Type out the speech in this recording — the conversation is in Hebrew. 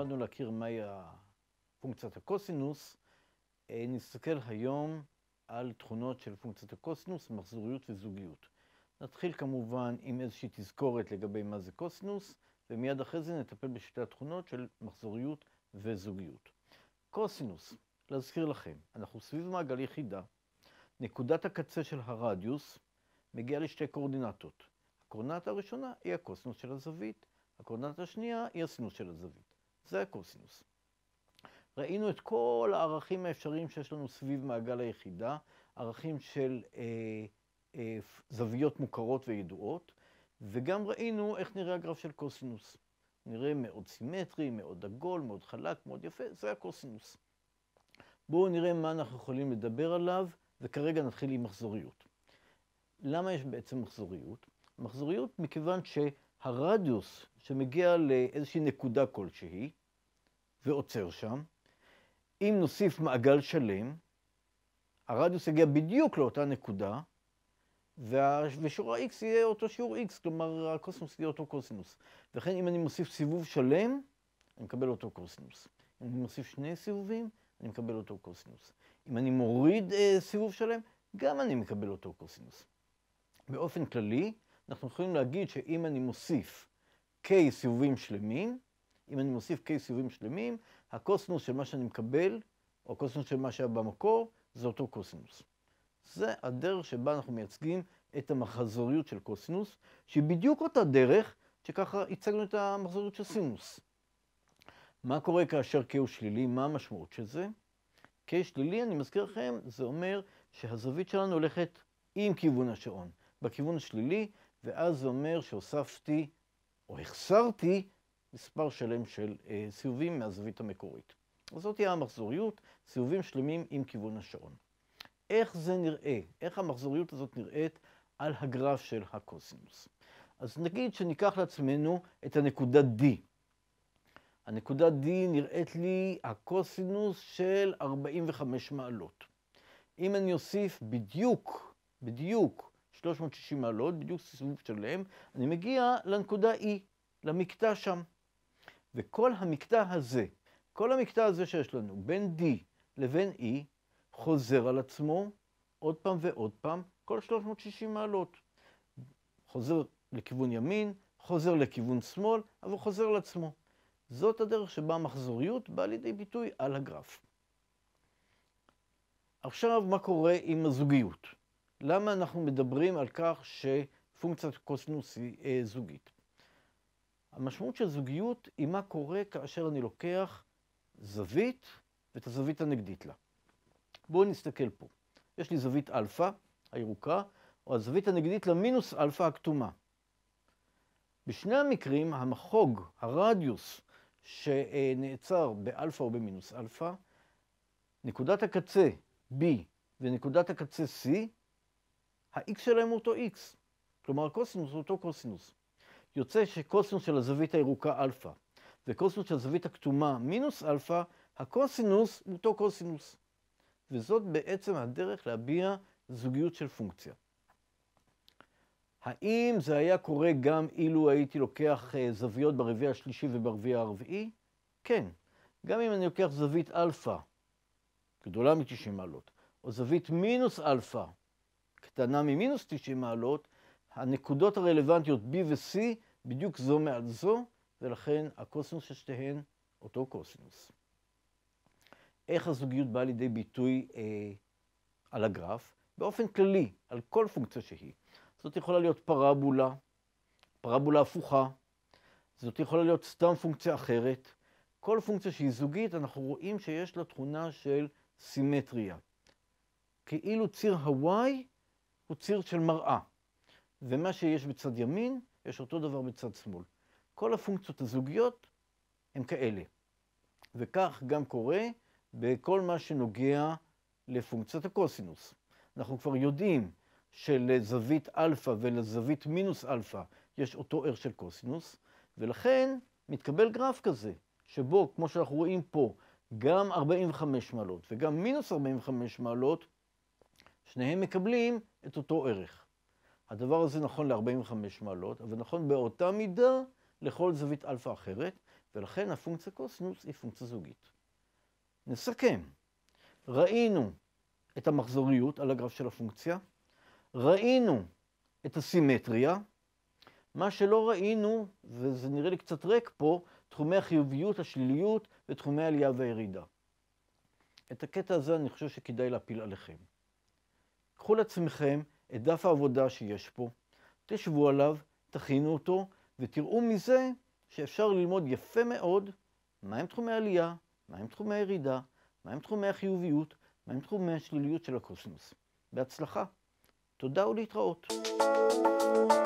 למדנו להכיר מהי פונקציית הקוסינוס, אה, נסתכל היום על תכונות של פונקציית הקוסינוס, מחזוריות וזוגיות. נתחיל כמובן עם איזושהי תזכורת לגבי מה זה קוסינוס, ומיד אחרי זה נטפל בשתי התכונות של מחזוריות וזוגיות. קוסינוס, להזכיר לכם, אנחנו סביב מעגל יחידה. נקודת הקצה של הרדיוס מגיעה לשתי קורדינטות. הקורדינטה הראשונה היא הקוסינוס של הזווית, הקורדינטה השנייה היא הסינוס של הזווית. זה הקוסינוס. ראינו את כל הערכים האפשריים שיש לנו סביב מעגל היחידה, ערכים של אה, אה, זוויות מוכרות וידועות, וגם ראינו איך נראה הגרף של קוסינוס. נראה מאוד סימטרי, מאוד עגול, מאוד חלק, מאוד יפה, זה הקוסינוס. בואו נראה מה אנחנו יכולים לדבר עליו, וכרגע נתחיל עם מחזוריות. למה יש בעצם מחזוריות? מחזוריות מכיוון שהרדיוס שמגיע לאיזושהי נקודה כלשהי, ועוצר שם. אם נוסיף מעגל שלם, הרדיוס יגיע בדיוק לאותה נקודה, וה... ושיעור ה-x יהיה אותו שיעור x, כלומר הקוסינוס יהיה אותו קוסינוס. וכן אם אני מוסיף סיבוב שלם, אני מקבל אותו קוסינוס. אם אני מוסיף שני סיבובים, אני מקבל אותו קוסינוס. אם אני מוריד אה, סיבוב שלם, גם אני מקבל אותו קוסינוס. באופן כללי, אנחנו יכולים להגיד שאם אני מוסיף k סיבובים שלמים, אם אני מוסיף k סיבובים שלמים, הקוסינוס של מה שאני מקבל, או הקוסינוס של מה שהיה במקור, זה אותו קוסינוס. זה הדרך שבה אנחנו מייצגים את המחזוריות של קוסינוס, שהיא בדיוק אותה דרך שככה הצגנו את המחזוריות של סינוס. מה קורה כאשר k הוא שלילי? מה המשמעות של זה? k שלילי, אני מזכיר לכם, זה אומר שהזווית שלנו הולכת עם כיוון השעון, בכיוון השלילי, ואז זה אומר שהוספתי או החסרתי מספר שלם של אה, סיבובים מהזווית המקורית. אז זאת תהיה המחזוריות, סיבובים שלמים עם כיוון השעון. איך זה נראה? איך המחזוריות הזאת נראית על הגרף של הקוסינוס? אז נגיד שניקח לעצמנו את הנקודה D. הנקודה D נראית לי הקוסינוס של 45 מעלות. אם אני אוסיף בדיוק, בדיוק 360 מעלות, בדיוק סיבוב שלם, אני מגיע לנקודה E, למקטע שם. וכל המקטע הזה, כל המקטע הזה שיש לנו, בין D לבין E, חוזר על עצמו עוד פעם ועוד פעם, כל 360 מעלות. חוזר לכיוון ימין, חוזר לכיוון שמאל, אבל חוזר על עצמו. זאת הדרך שבה המחזוריות באה לידי ביטוי על הגרף. עכשיו, מה קורה עם הזוגיות? למה אנחנו מדברים על כך שפונקציית קוסינוס היא אה, זוגית? המשמעות של זוגיות היא מה קורה כאשר אני לוקח זווית ואת הזווית הנגדית לה. בואו נסתכל פה. יש לי זווית אלפא, הירוקה, או הזווית הנגדית למינוס אלפא הכתומה. בשני המקרים המחוג, הרדיוס, שנעצר באלפא או במינוס אלפא, נקודת הקצה B ונקודת הקצה C, ה-X שלהם הוא אותו X. כלומר, הקוסינוס הוא אותו קוסינוס. יוצא שקוסינוס של הזווית הירוקה אלפא, וקוסינוס של הזווית הכתומה מינוס אלפא, הקוסינוס הוא אותו קוסינוס. וזאת בעצם הדרך להביע זוגיות של פונקציה. האם זה היה קורה גם אילו הייתי לוקח אה, זוויות ברביעי השלישי וברביעי הרביעי? כן. גם אם אני לוקח זווית אלפא, גדולה מ-90 מעלות, או זווית מינוס אלפא, קטנה ממינוס 90 מעלות, הנקודות הרלוונטיות B ו-C בדיוק זו מעל זו, ולכן הקוסינוס של שתיהן אותו קוסינוס. איך הזוגיות באה לידי ביטוי אה, על הגרף? באופן כללי, על כל פונקציה שהיא. זאת יכולה להיות פרבולה, פרבולה הפוכה, זאת יכולה להיות סתם פונקציה אחרת. כל פונקציה שהיא זוגית, אנחנו רואים שיש לה תכונה של סימטריה. כאילו ציר ה-y הוא ציר של מראה. ומה שיש בצד ימין, יש אותו דבר בצד שמאל. כל הפונקציות הזוגיות הן כאלה. וכך גם קורה בכל מה שנוגע לפונקציית הקוסינוס. אנחנו כבר יודעים שלזווית אלפא ולזווית מינוס אלפא יש אותו ער של קוסינוס, ולכן מתקבל גרף כזה, שבו, כמו שאנחנו רואים פה, גם 45 מעלות וגם מינוס 45 מעלות, שניהם מקבלים את אותו ערך. הדבר הזה נכון ל-45 מעלות, אבל נכון באותה מידה לכל זווית אלפא אחרת, ולכן הפונקציה קוסינוס היא פונקציה זוגית. נסכם. ראינו את המחזוריות על הגרף של הפונקציה, ראינו את הסימטריה, מה שלא ראינו, וזה נראה לי קצת ריק פה, תחומי החיוביות, השליליות ותחומי העלייה והירידה. את הקטע הזה אני חושב שכדאי להפיל עליכם. קחו לעצמכם את דף העבודה שיש פה, תשבו עליו, תכינו אותו, ותראו מזה שאפשר ללמוד יפה מאוד מהם תחומי העלייה, מהם תחומי הירידה, מהם תחומי החיוביות, מהם תחומי השליליות של הקוסמוס. בהצלחה. תודה ולהתראות. thank you